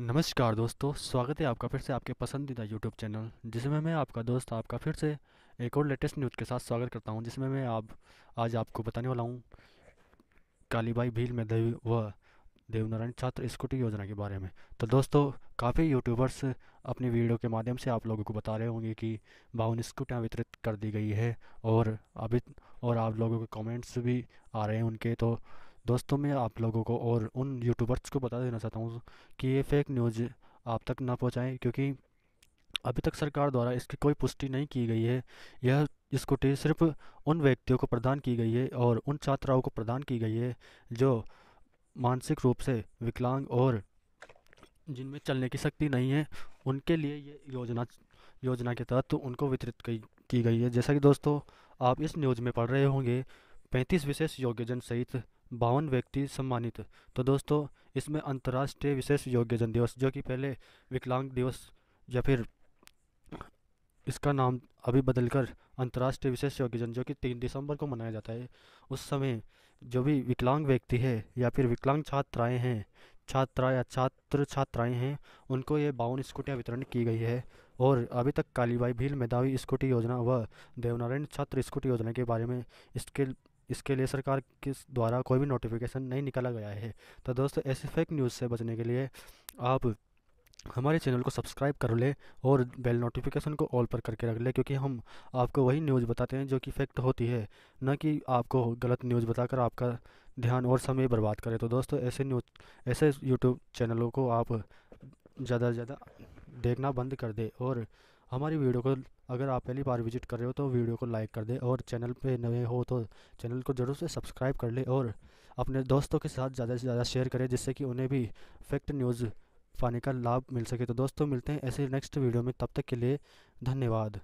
नमस्कार दोस्तों स्वागत है आपका फिर से आपके पसंदीदा यूट्यूब चैनल जिसमें मैं आपका दोस्त आपका फिर से एक और लेटेस्ट न्यूज़ के साथ स्वागत करता हूं जिसमें मैं आप आज आपको बताने वाला हूं कालीबाई भील में देव व देवनारायण छात्र स्कूटी योजना के बारे में तो दोस्तों काफ़ी यूट्यूबर्स अपनी वीडियो के माध्यम से आप लोगों को बता रहे होंगे कि बावन स्कूटियाँ वितरित कर दी गई है और अभी और आप लोगों के कॉमेंट्स भी आ रहे हैं उनके तो दोस्तों मैं आप लोगों को और उन यूट्यूबर्स को बता देना चाहता हूँ कि ये फेक न्यूज़ आप तक ना पहुँचाएँ क्योंकि अभी तक सरकार द्वारा इसकी कोई पुष्टि नहीं की गई है यह स्कूटी सिर्फ उन व्यक्तियों को प्रदान की गई है और उन छात्राओं को प्रदान की गई है जो मानसिक रूप से विकलांग और जिनमें चलने की शक्ति नहीं है उनके लिए ये योजना योजना के तहत तो उनको वितरित की, की गई है जैसा कि दोस्तों आप इस न्यूज़ में पढ़ रहे होंगे पैंतीस विशेष योग्यजन सहित बावन व्यक्ति सम्मानित तो दोस्तों इसमें अंतर्राष्ट्रीय विशेष योग्यजन दिवस जो कि पहले विकलांग दिवस या फिर इसका नाम अभी बदलकर अंतर्राष्ट्रीय विशेष योग्यजन जो कि तीन दिसंबर को मनाया जाता है उस समय जो भी विकलांग व्यक्ति है या फिर विकलांग छात्राएं हैं छात्रा या छात्र छात्राएं हैं उनको ये बावन स्कूटियाँ वितरण की गई है और अभी तक कालीबाई भील मेधावी स्कूटी योजना व देवनारायण छात्र स्कूटी योजना के बारे में इसके इसके लिए सरकार किस द्वारा कोई भी नोटिफिकेशन नहीं निकाला गया है तो दोस्तों ऐसे फेक न्यूज़ से बचने के लिए आप हमारे चैनल को सब्सक्राइब कर ले और बेल नोटिफिकेशन को ऑल पर करके रख ले क्योंकि हम आपको वही न्यूज़ बताते हैं जो कि फैक्ट होती है ना कि आपको गलत न्यूज़ बताकर आपका ध्यान और समय बर्बाद करें तो दोस्तों ऐसे न्यूज ऐसे यूट्यूब चैनलों को आप ज़्यादा से ज़्यादा देखना बंद कर दे और हमारी वीडियो को अगर आप पहली बार विजिट कर रहे हो तो वीडियो को लाइक कर दें और चैनल पे नए हो तो चैनल को ज़रूर से सब्सक्राइब कर लें और अपने दोस्तों के साथ ज़्यादा से ज़्यादा शेयर करें जिससे कि उन्हें भी फैक्ट न्यूज़ पाने का लाभ मिल सके तो दोस्तों मिलते हैं ऐसे नेक्स्ट वीडियो में तब तक के लिए धन्यवाद